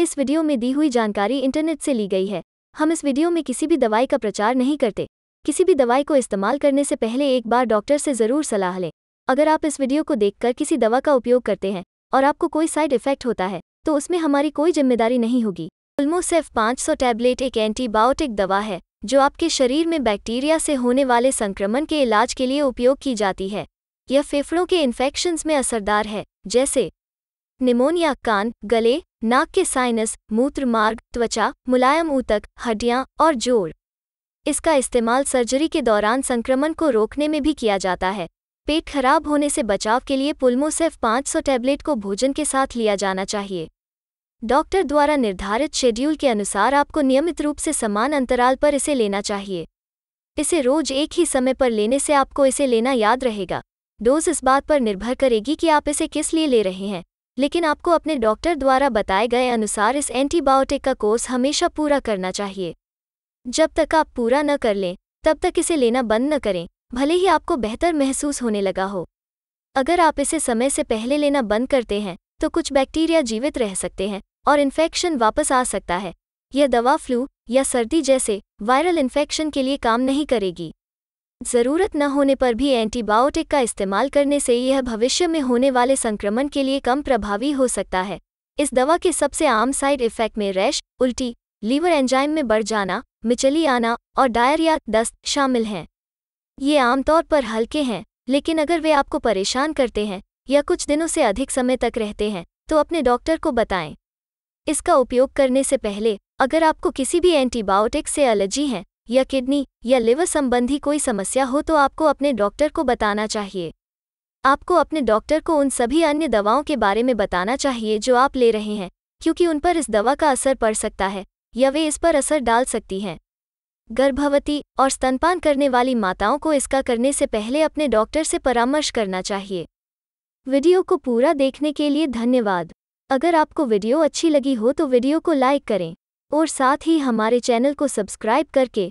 इस वीडियो में दी हुई जानकारी इंटरनेट से ली गई है हम इस वीडियो में किसी भी दवाई का प्रचार नहीं करते किसी भी दवाई को इस्तेमाल करने से पहले एक बार डॉक्टर से ज़रूर सलाह लें अगर आप इस वीडियो को देखकर किसी दवा का उपयोग करते हैं और आपको कोई साइड इफेक्ट होता है तो उसमें हमारी कोई जिम्मेदारी नहीं होगी उल्मोसेफ 500 टैबलेट एक एंटीबायोटिक दवा है जो आपके शरीर में बैक्टीरिया से होने वाले संक्रमण के इलाज के लिए उपयोग की जाती है यह फेफड़ों के इन्फेक्शन्स में असरदार है जैसे निमोनिया कान गले नाक के साइनस मूत्र मार्ग त्वचा मुलायम ऊतक हड्डियां और जोड़ इसका इस्तेमाल सर्जरी के दौरान संक्रमण को रोकने में भी किया जाता है पेट खराब होने से बचाव के लिए पुलमोसेफ 500 टैबलेट को भोजन के साथ लिया जाना चाहिए डॉक्टर द्वारा निर्धारित शेड्यूल के अनुसार आपको नियमित रूप से समान अंतराल पर इसे लेना चाहिए इसे रोज एक ही समय पर लेने से आपको इसे लेना याद रहेगा डोज इस बात पर निर्भर करेगी कि आप इसे किस लिए ले रहे हैं लेकिन आपको अपने डॉक्टर द्वारा बताए गए अनुसार इस एंटीबायोटिक का कोर्स हमेशा पूरा करना चाहिए जब तक आप पूरा न कर लें तब तक इसे लेना बंद न करें भले ही आपको बेहतर महसूस होने लगा हो अगर आप इसे समय से पहले लेना बंद करते हैं तो कुछ बैक्टीरिया जीवित रह सकते हैं और इन्फेक्शन वापस आ सकता है यह दवा फ्लू या सर्दी जैसे वायरल इन्फेक्शन के लिए काम नहीं करेगी ज़रूरत न होने पर भी एंटीबायोटिक का इस्तेमाल करने से यह भविष्य में होने वाले संक्रमण के लिए कम प्रभावी हो सकता है इस दवा के सबसे आम साइड इफ़ेक्ट में रैश उल्टी लीवर एंजाइम में बढ़ जाना मिचली आना और डायरिया दस्त शामिल हैं ये आमतौर पर हल्के हैं लेकिन अगर वे आपको परेशान करते हैं या कुछ दिनों से अधिक समय तक रहते हैं तो अपने डॉक्टर को बताएं इसका उपयोग करने से पहले अगर आपको किसी भी एंटीबायोटिक से एलर्जी है या किडनी या लिवर संबंधी कोई समस्या हो तो आपको अपने डॉक्टर को बताना चाहिए आपको अपने डॉक्टर को उन सभी अन्य दवाओं के बारे में बताना चाहिए जो आप ले रहे हैं क्योंकि उन पर इस दवा का असर पड़ सकता है या वे इस पर असर डाल सकती हैं गर्भवती और स्तनपान करने वाली माताओं को इसका करने से पहले अपने डॉक्टर से परामर्श करना चाहिए वीडियो को पूरा देखने के लिए धन्यवाद अगर आपको वीडियो अच्छी लगी हो तो वीडियो को लाइक करें और साथ ही हमारे चैनल को सब्सक्राइब करके